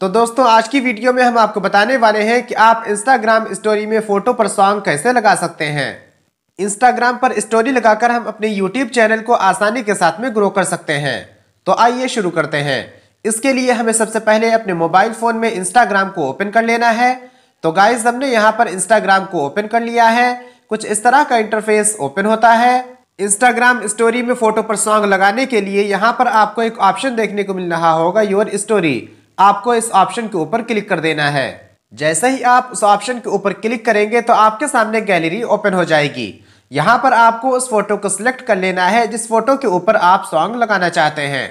तो दोस्तों आज की वीडियो में हम आपको बताने वाले हैं कि आप इंस्टाग्राम स्टोरी में फ़ोटो पर सॉन्ग कैसे लगा सकते हैं इंस्टाग्राम पर स्टोरी लगाकर हम अपने यूट्यूब चैनल को आसानी के साथ में ग्रो कर सकते हैं तो आइए शुरू करते हैं इसके लिए हमें सबसे पहले अपने मोबाइल फ़ोन में इंस्टाग्राम को ओपन कर लेना है तो गाइज हमने यहाँ पर इंस्टाग्राम को ओपन कर लिया है कुछ इस तरह का इंटरफेस ओपन होता है इंस्टाग्राम स्टोरी में फ़ोटो पर सॉन्ग लगाने के लिए यहाँ पर आपको एक ऑप्शन देखने को मिल रहा होगा योर स्टोरी आपको इस ऑप्शन के ऊपर क्लिक कर देना है जैसे ही आप उस ऑप्शन के ऊपर क्लिक करेंगे तो आपके सामने गैलरी ओपन हो जाएगी यहाँ पर आपको उस फोटो को सिलेक्ट कर लेना है जिस फोटो के ऊपर आप सॉन्ग लगाना चाहते हैं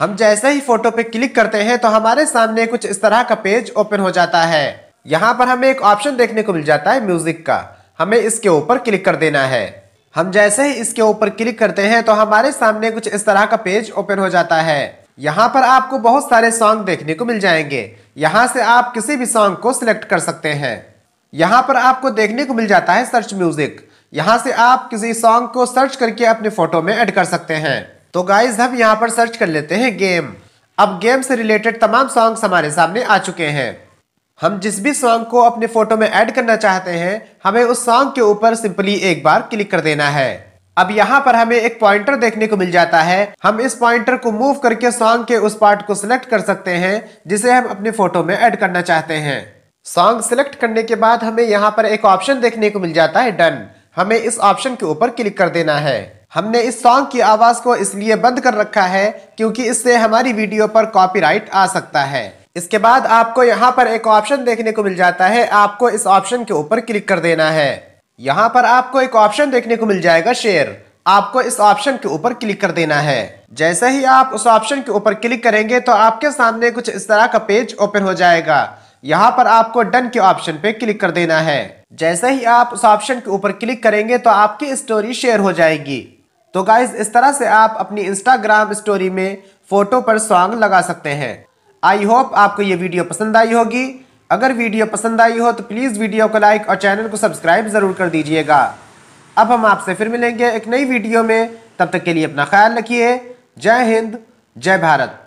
हम जैसे ही फोटो पे क्लिक करते हैं तो हमारे सामने कुछ इस तरह का पेज ओपन हो जाता है यहाँ पर हमें एक ऑप्शन देखने को मिल जाता है म्यूजिक का हमें इसके ऊपर क्लिक कर देना है हम जैसे ही इसके ऊपर क्लिक करते हैं तो हमारे सामने कुछ इस तरह का पेज ओपन हो जाता है यहाँ पर आपको बहुत सारे सॉन्ग देखने को मिल जाएंगे यहाँ से आप किसी भी सॉन्ग को सिलेक्ट कर सकते हैं यहाँ पर आपको देखने को मिल जाता है सर्च म्यूजिक यहाँ से आप किसी सॉन्ग को सर्च करके अपने फोटो में एड कर सकते हैं तो गाइज हम यहाँ पर सर्च कर लेते हैं गेम अब गेम से रिलेटेड तमाम सॉन्ग हमारे सामने आ चुके हैं हम जिस भी सॉन्ग को अपने फोटो में ऐड करना चाहते हैं हमें उस सॉन्ग के ऊपर सिंपली एक बार क्लिक कर देना है अब यहाँ पर हमें एक पॉइंटर देखने को मिल जाता है हम इस पॉइंटर को मूव करके सॉन्ग के उस पार्ट को सिलेक्ट कर सकते हैं जिसे हम अपने फोटो में ऐड करना चाहते हैं सॉन्ग सिलेक्ट करने के बाद हमें यहाँ पर एक ऑप्शन देखने को मिल जाता है डन हमें इस ऑप्शन के ऊपर क्लिक कर देना है हमने इस सॉन्ग की आवाज़ को इसलिए बंद कर रखा है क्योंकि इससे हमारी वीडियो पर कॉपीराइट आ सकता है इसके बाद आपको यहाँ पर एक ऑप्शन देखने को मिल जाता है आपको इस ऑप्शन के ऊपर क्लिक कर देना है यहाँ पर आपको एक ऑप्शन देखने को मिल जाएगा शेयर आपको इस ऑप्शन के ऊपर क्लिक कर देना है जैसे ही आप उस ऑप्शन के ऊपर क्लिक करेंगे तो आपके सामने कुछ इस तरह का पेज ओपन हो जाएगा यहाँ पर आपको डन के ऑप्शन पे क्लिक कर देना है जैसे ही आप उस ऑप्शन के ऊपर क्लिक करेंगे तो आपकी स्टोरी शेयर हो जाएगी तो गाइज इस तरह से आप अपनी इंस्टाग्राम स्टोरी में फोटो पर सॉन्ग लगा सकते हैं आई होप आपको ये वीडियो पसंद आई होगी अगर वीडियो पसंद आई हो तो प्लीज़ वीडियो को लाइक और चैनल को सब्सक्राइब ज़रूर कर दीजिएगा अब हम आपसे फिर मिलेंगे एक नई वीडियो में तब तक के लिए अपना ख्याल रखिए जय हिंद जय भारत